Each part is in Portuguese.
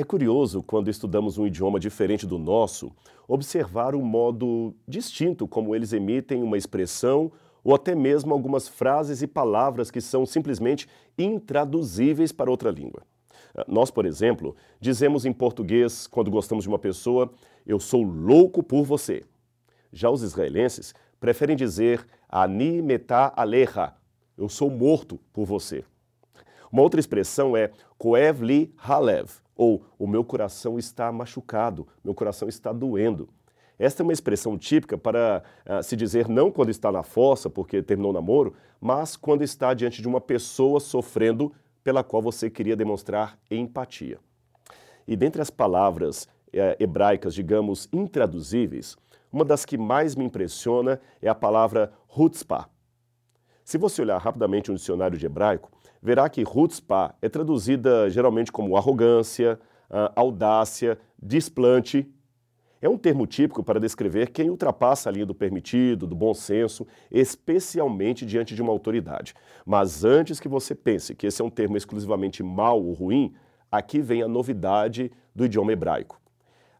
É curioso, quando estudamos um idioma diferente do nosso, observar o modo distinto como eles emitem uma expressão ou até mesmo algumas frases e palavras que são simplesmente intraduzíveis para outra língua. Ah, nós, por exemplo, dizemos em português, quando gostamos de uma pessoa, eu sou louco por você. Já os israelenses preferem dizer ani meta aleha, eu sou morto por você. Uma outra expressão é koev li halev, ou o meu coração está machucado, meu coração está doendo. Esta é uma expressão típica para uh, se dizer não quando está na fossa, porque terminou o namoro, mas quando está diante de uma pessoa sofrendo pela qual você queria demonstrar empatia. E dentre as palavras uh, hebraicas, digamos, intraduzíveis, uma das que mais me impressiona é a palavra chutzpah, se você olhar rapidamente um dicionário de hebraico, verá que Hutzpah é traduzida geralmente como arrogância, ah, audácia, desplante. É um termo típico para descrever quem ultrapassa a linha do permitido, do bom senso, especialmente diante de uma autoridade. Mas antes que você pense que esse é um termo exclusivamente mau ou ruim, aqui vem a novidade do idioma hebraico.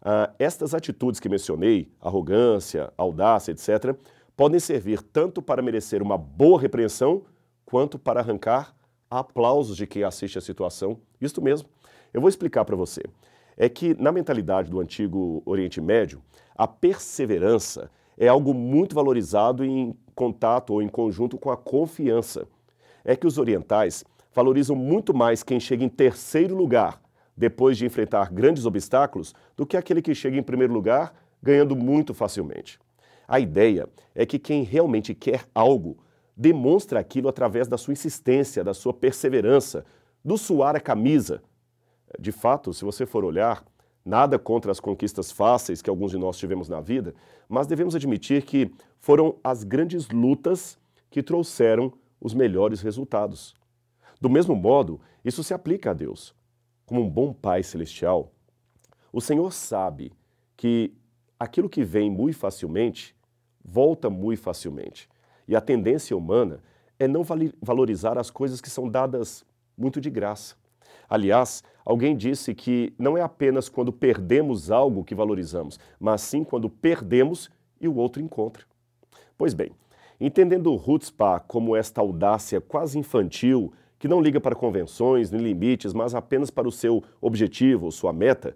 Uh, estas atitudes que mencionei, arrogância, audácia, etc., podem servir tanto para merecer uma boa repreensão quanto para arrancar aplausos de quem assiste a situação. Isto mesmo. Eu vou explicar para você. É que na mentalidade do antigo Oriente Médio, a perseverança é algo muito valorizado em contato ou em conjunto com a confiança. É que os orientais valorizam muito mais quem chega em terceiro lugar depois de enfrentar grandes obstáculos do que aquele que chega em primeiro lugar ganhando muito facilmente. A ideia é que quem realmente quer algo demonstra aquilo através da sua insistência, da sua perseverança, do suar a camisa. De fato, se você for olhar, nada contra as conquistas fáceis que alguns de nós tivemos na vida, mas devemos admitir que foram as grandes lutas que trouxeram os melhores resultados. Do mesmo modo, isso se aplica a Deus. Como um bom Pai Celestial, o Senhor sabe que aquilo que vem muito facilmente volta muito facilmente. E a tendência humana é não valorizar as coisas que são dadas muito de graça. Aliás, alguém disse que não é apenas quando perdemos algo que valorizamos, mas sim quando perdemos e o outro encontra. Pois bem, entendendo Hutzpah como esta audácia quase infantil, que não liga para convenções nem limites, mas apenas para o seu objetivo, sua meta,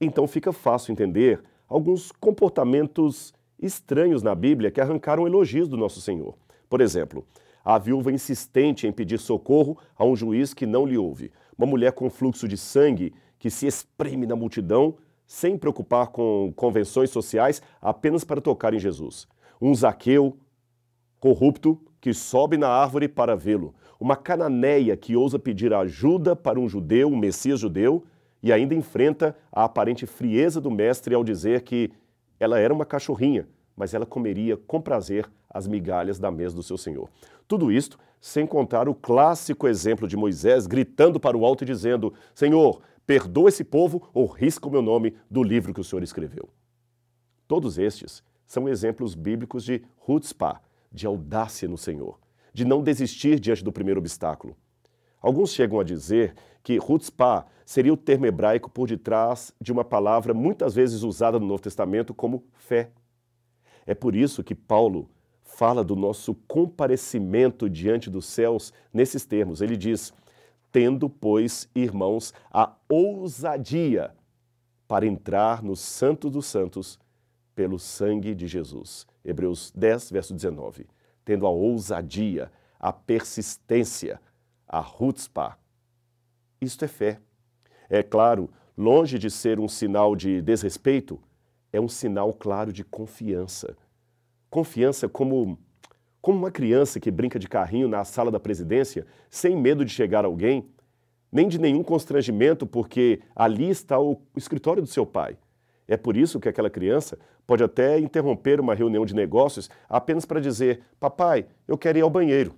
então fica fácil entender alguns comportamentos estranhos na Bíblia que arrancaram elogios do nosso Senhor. Por exemplo, a viúva insistente em pedir socorro a um juiz que não lhe ouve, uma mulher com fluxo de sangue que se espreme na multidão sem preocupar com convenções sociais apenas para tocar em Jesus. Um Zaqueu corrupto que sobe na árvore para vê-lo. Uma cananeia que ousa pedir ajuda para um judeu, um messias judeu, e ainda enfrenta a aparente frieza do mestre ao dizer que ela era uma cachorrinha, mas ela comeria com prazer as migalhas da mesa do seu senhor. Tudo isto sem contar o clássico exemplo de Moisés gritando para o alto e dizendo: Senhor, perdoa esse povo ou risca o meu nome do livro que o senhor escreveu. Todos estes são exemplos bíblicos de hutzpah, de audácia no Senhor, de não desistir diante do primeiro obstáculo. Alguns chegam a dizer que Hutzpah seria o termo hebraico por detrás de uma palavra muitas vezes usada no Novo Testamento como fé. É por isso que Paulo fala do nosso comparecimento diante dos céus nesses termos. Ele diz: Tendo, pois, irmãos, a ousadia para entrar no Santo dos Santos pelo sangue de Jesus. Hebreus 10, verso 19. Tendo a ousadia, a persistência, a Hutzpah. Isto é fé. É claro, longe de ser um sinal de desrespeito, é um sinal claro de confiança. Confiança como, como uma criança que brinca de carrinho na sala da presidência, sem medo de chegar alguém, nem de nenhum constrangimento, porque ali está o escritório do seu pai. É por isso que aquela criança pode até interromper uma reunião de negócios apenas para dizer: Papai, eu quero ir ao banheiro.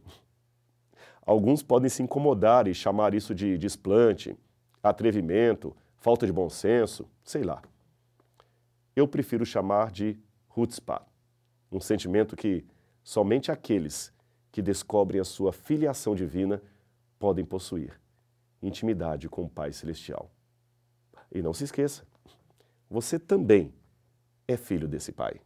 Alguns podem se incomodar e chamar isso de desplante, atrevimento, falta de bom senso, sei lá. Eu prefiro chamar de chutzpah, um sentimento que somente aqueles que descobrem a sua filiação divina podem possuir intimidade com o Pai Celestial. E não se esqueça, você também é filho desse Pai.